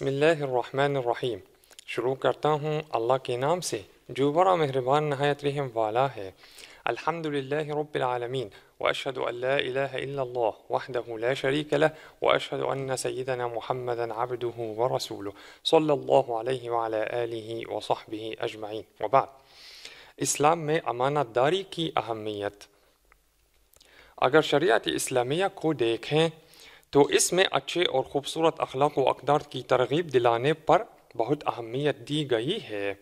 بسم الله الرحمن الرحيم شروع کرتا ہوں اللہ کے نام سے جو بڑا مہربان نہایت رحم والا ہے الحمد لله رب العالمين واشهد ان لا اله الا الله وحده لا شريك له واشهد ان سيدنا محمدا عبده ورسوله صلى الله عليه وعلى اله وصحبه اجمعين وبعد اسلام میں امانت داری کی اہمیت اگر شریعت اسلامیہ کو دیکھیں تو اس میں اچھے اور خوبصورت اخلاق و اقدار کی ترغیب دلانے پر بہت اہمیت دی گئی ہے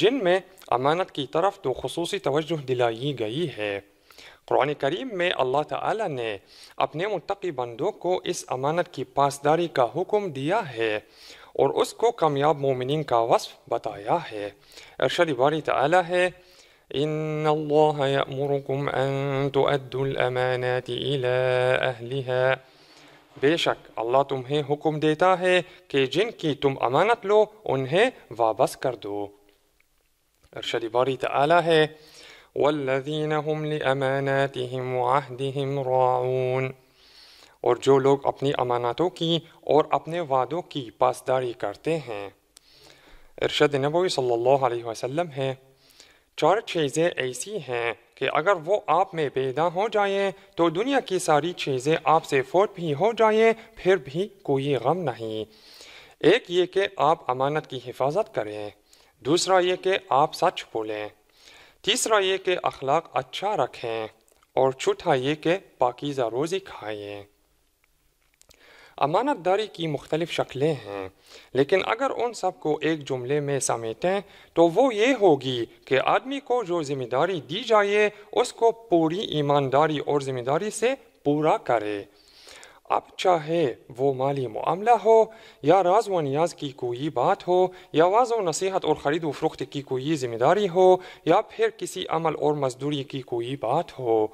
جن میں امانت کی طرف تو خصوصی توجہ دلائی گئی ہے قرآن کریم میں اللہ تعالی نے اپنے متقی بندوں کو اس امانت کی پاسداری کا حکم دیا ہے اور اس کو کامیاب مومنین کا وصف بتایا ہے ارشد باری تعالی ہے ان ان اللہ الامانات بے شک اللہ تمہیں حکم دیتا ہے کہ جن کی تم امانت لو انہیں وابس کر دو ارشد باری ہے والذین راعون اور جو لوگ اپنی اماناتوں کی اور اپنے وعدوں کی پاسداری کرتے ہیں ارشد نبوی صلی اللہ علیہ وسلم ہے چار چیزیں ایسی ہیں کہ اگر وہ آپ میں پیدا ہو جائیں تو دنیا کی ساری چیزیں آپ سے فوت بھی ہو جائیں پھر بھی کوئی غم نہیں ایک یہ کہ آپ امانت کی حفاظت کریں دوسرا یہ کہ آپ سچ بولیں تیسرا یہ کہ اخلاق اچھا رکھیں اور چھٹا یہ کہ پاکیزہ روزی کھائیں امانت داری کی مختلف شکلیں ہیں لیکن اگر ان سب کو ایک جملے میں سمیٹیں تو وہ یہ ہوگی کہ آدمی کو جو ذمہ داری دی جائے اس کو پوری ایمانداری اور ذمہ داری سے پورا کرے اب چاہے وہ مالی معاملہ ہو یا راز و نیاز کی کوئی بات ہو یا واض و نصیحت اور خرید و فروخت کی کوئی ذمہ داری ہو یا پھر کسی عمل اور مزدوری کی کوئی بات ہو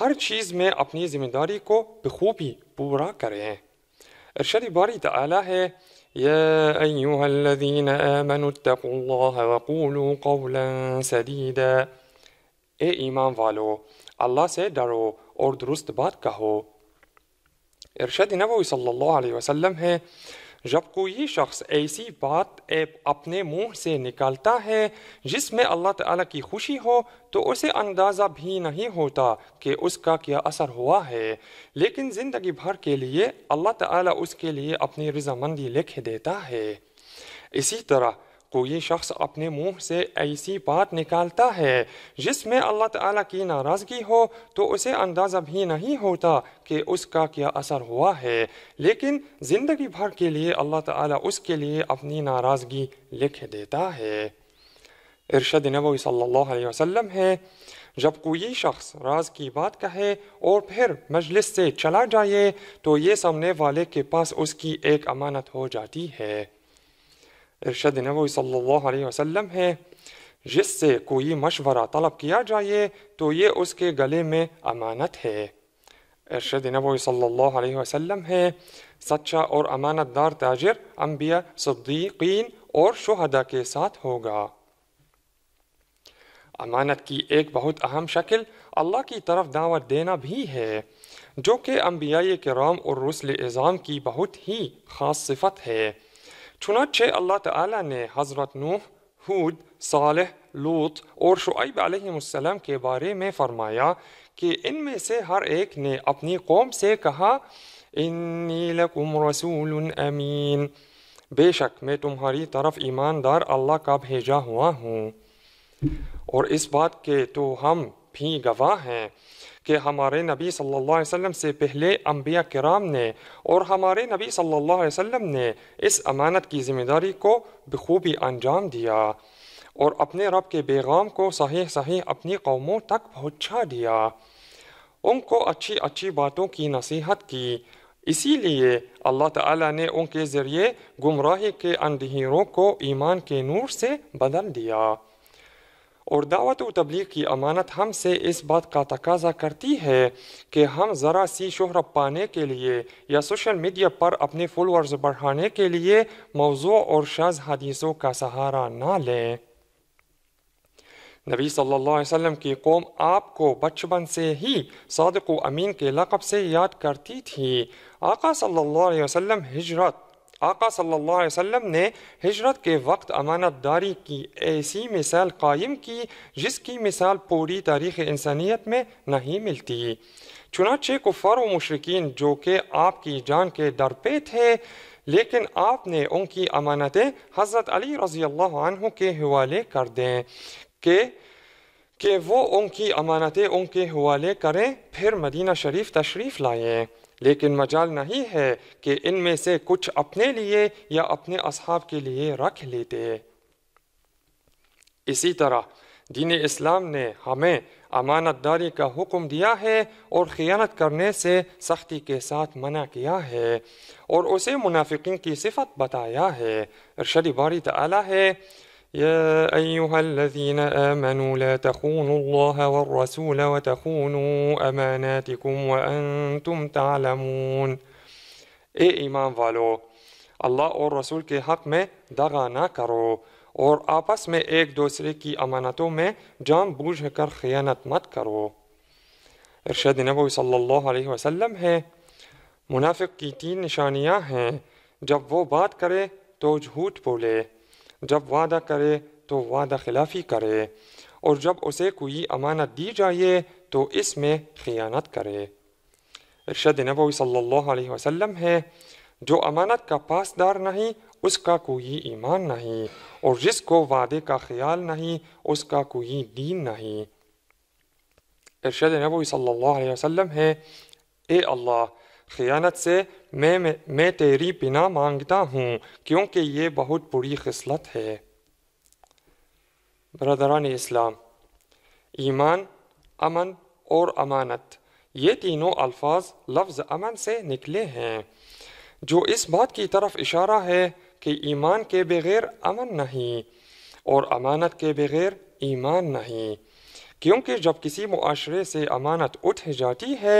ہر چیز میں اپنی ذمہ داری کو بخوبی پورا کریں ارشد اباری وقولوا قولا ہے اے ایمان والو اللہ سے ڈرو اور درست بات کہو ارشد نبوی صلی اللہ علیہ وسلم ہے جب کوئی شخص ایسی بات اپنے سے نکالتا ہے جس میں اللہ تعالیٰ کی خوشی ہو تو اسے اندازہ بھی نہیں ہوتا کہ اس کا کیا اثر ہوا ہے لیکن زندگی بھر کے لیے اللہ تعالیٰ اس کے لیے اپنی رضامندی لکھ دیتا ہے اسی طرح کوئی شخص اپنے منہ سے ایسی بات نکالتا ہے جس میں اللہ تعالیٰ کی ناراضگی ہو تو اسے اندازہ بھی نہیں ہوتا کہ اس اس کا کیا اثر ہوا ہے لیکن زندگی بھر کے کے لیے لیے اللہ تعالیٰ اپنی ناراضگی لکھ دیتا ہے ارشد نبوی صلی اللہ علیہ وسلم ہے جب کوئی شخص راز کی بات کہے اور پھر مجلس سے چلا جائے تو یہ سامنے والے کے پاس اس کی ایک امانت ہو جاتی ہے ارشاد نبوی صلی اللہ علیہ وسلم ہے جس سے کوئی مشورہ طلب کیا جائے تو یہ اس کے گلے میں امانت ہے ارشد نبوی صلی اللہ علیہ وسلم ہے سچا اور امانت دار تاجر انبیاء صدیقین اور شہدہ کے ساتھ ہوگا امانت کی ایک بہت اہم شکل اللہ کی طرف دعوت دینا بھی ہے جو کہ انبیاء کرام اور رسل اعظام کی بہت ہی خاص صفت ہے چنانچہ اللہ تعالیٰ نے حضرت نوح صالح لوت اور شعیب علیہ السلام کے بارے میں فرمایا کہ ان میں سے ہر ایک نے اپنی قوم سے کہا انی لکم رسول امین بے شک میں تمہاری طرف ایماندار اللہ کا بھیجا ہوا ہوں اور اس بات کے تو ہم بھی گواہ ہیں کہ ہمارے نبی صلی اللہ علیہ وسلم سے پہلے انبیاء کرام نے اور ہمارے نبی صلی اللہ علیہ وسلم نے اس امانت کی ذمہ داری کو بخوبی انجام دیا اور اپنے رب کے پیغام کو صحیح صحیح اپنی قوموں تک پہنچا دیا ان کو اچھی اچھی باتوں کی نصیحت کی اسی لیے اللہ تعالیٰ نے ان کے ذریعے گمراہی کے اندھیروں کو ایمان کے نور سے بدل دیا اور دعوت و تبلیغ کی امانت ہم سے اس بات کا تقاضا کرتی ہے کہ ہم ذرا سی شہرت پانے کے لیے یا سوشل میڈیا پر اپنے فالوورز بڑھانے کے لیے موضوع اور شاز حدیثوں کا سہارا نہ لیں نبی صلی اللہ علیہ وسلم کی قوم آپ کو بچپن سے ہی صادق و امین کے لقب سے یاد کرتی تھی آقا صلی اللہ علیہ وسلم ہجرت آقا صلی اللہ علیہ وسلم نے ہجرت کے وقت امانت داری کی ایسی مثال قائم کی جس کی مثال پوری تاریخ انسانیت میں نہیں ملتی چنانچہ کفر و مشرقین جو کہ آپ کی جان کے در پہ تھے لیکن آپ نے ان کی امانتیں حضرت علی رضی اللہ عنہ کے حوالے کر دیں کہ کہ وہ ان کی امانتیں ان کے حوالے کریں پھر مدینہ شریف تشریف لائیں لیکن مجال نہیں ہے کہ ان میں سے کچھ اپنے لیے یا اپنے اصحاب کے لیے رکھ لیتے اسی طرح دین اسلام نے ہمیں امانت داری کا حکم دیا ہے اور خیانت کرنے سے سختی کے ساتھ منع کیا ہے اور اسے منافقین کی صفت بتایا ہے ارشد باری تعلیٰ ہے يا أيها الذين آمنوا لا تخونوا الله والرسول وتخونوا أماناتكم وأنتم تعلمون اي ايمان والو الله اور رسول کے حق میں دغا نہ کرو اور آپس میں ایک دوسرے کی امانتوں میں جان بوجھ کر خیانت مت کرو ارشاد نبوی صلی اللہ علیہ وسلم ہے منافق کی تین نشانیاں ہیں جب وہ بات کرے تو جھوٹ بولے جب وعدہ کرے تو وعدہ خلافی کرے اور جب اسے کوئی امانت دی جائے تو اس میں خیانت کرے ارشد نبوی صلی اللہ علیہ وسلم ہے جو امانت کا پاسدار نہیں اس کا کوئی ایمان نہیں اور جس کو وعدے کا خیال نہیں اس کا کوئی دین نہیں ارشد نبوی صلی اللہ علیہ وسلم ہے اے اللہ خیانت سے میں میں تیری پنا مانگتا ہوں کیونکہ یہ بہت بری خصلت ہے برادران اسلام ایمان امن اور امانت یہ تینوں الفاظ لفظ امن سے نکلے ہیں جو اس بات کی طرف اشارہ ہے کہ ایمان کے بغیر امن نہیں اور امانت کے بغیر ایمان نہیں کیونکہ جب کسی معاشرے سے امانت اٹھ جاتی ہے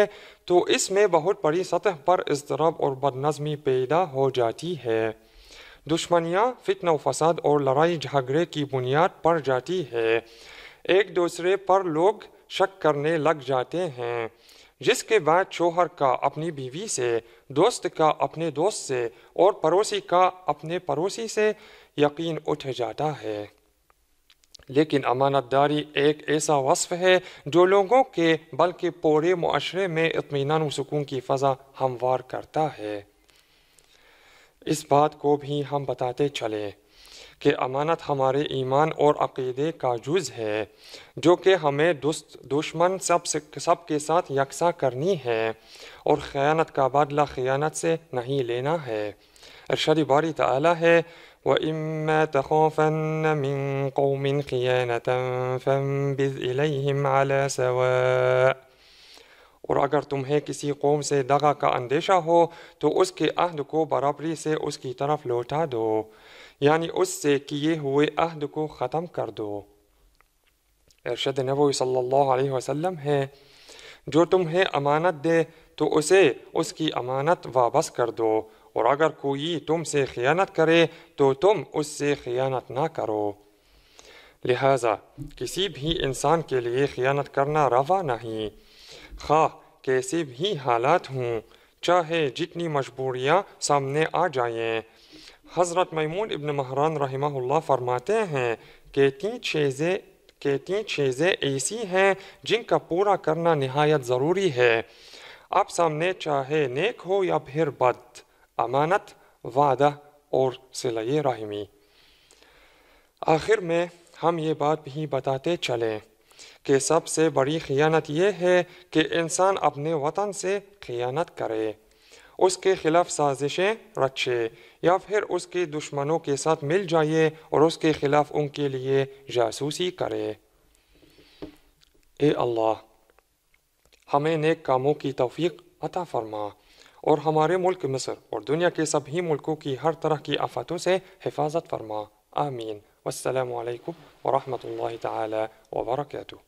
تو اس میں بہت بڑی سطح پر اضطراب اور بد نظمی پیدا ہو جاتی ہے دشمنیاں فتن و فساد اور لڑائی جھگڑے کی بنیاد پر جاتی ہے ایک دوسرے پر لوگ شک کرنے لگ جاتے ہیں جس کے بعد شوہر کا اپنی بیوی سے دوست کا اپنے دوست سے اور پڑوسی کا اپنے پڑوسی سے یقین اٹھ جاتا ہے لیکن امانت داری ایک ایسا وصف ہے جو لوگوں کے بلکہ پورے معاشرے میں اطمینان و سکون کی فضا ہموار کرتا ہے اس بات کو بھی ہم بتاتے چلے کہ امانت ہمارے ایمان اور عقیدے کا جز ہے جو کہ ہمیں دست دشمن سب سے سب کے ساتھ یکساں کرنی ہے اور خیانت کا بدلہ خیانت سے نہیں لینا ہے ارشد باری تعالی ہے وإما تخافن من قوم خيانة فانبذ إليهم على سواء اور اگر تمہیں کسی قوم سے دغا کا اندیشہ ہو تو اس کے عہد کو برابری سے اس کی طرف لوٹا دو یعنی اس سے کیے ہوئے عہد کو ختم کر دو ارشد نبوی صلی اللہ علیہ وسلم ہے جو تمہیں امانت دے تو اسے اس کی امانت واپس کر دو اور اگر کوئی تم سے خیانت کرے تو تم اس سے خیانت نہ کرو لہذا کسی بھی انسان کے لیے خیانت کرنا روا نہیں خواہ کیسے بھی حالات ہوں چاہے جتنی مجبوریاں سامنے آ جائیں حضرت میمون ابن مہران رحمہ اللہ فرماتے ہیں کہ کہ تین تین چیزیں چیزیں ایسی ہیں جن کا پورا کرنا نہایت ضروری ہے آپ سامنے چاہے نیک ہو یا پھر بد امانت وعدہ اور رحمی آخر میں ہم یہ بات بھی بتاتے چلے کہ سب سے بڑی خیانت یہ ہے کہ انسان اپنے وطن سے خیانت کرے اس کے خلاف سازشیں رچے یا پھر اس کے دشمنوں کے ساتھ مل جائے اور اس کے خلاف ان کے لیے جاسوسی کرے اے اللہ ہمیں نیک کاموں کی توفیق عطا فرما اور ہمارے ملک مصر اور دنیا کے سبھی ملکوں کی ہر طرح کی آفتوں سے حفاظت فرما آمین والسلام علیکم ورحمۃ اللہ تعالی وبرکاتہ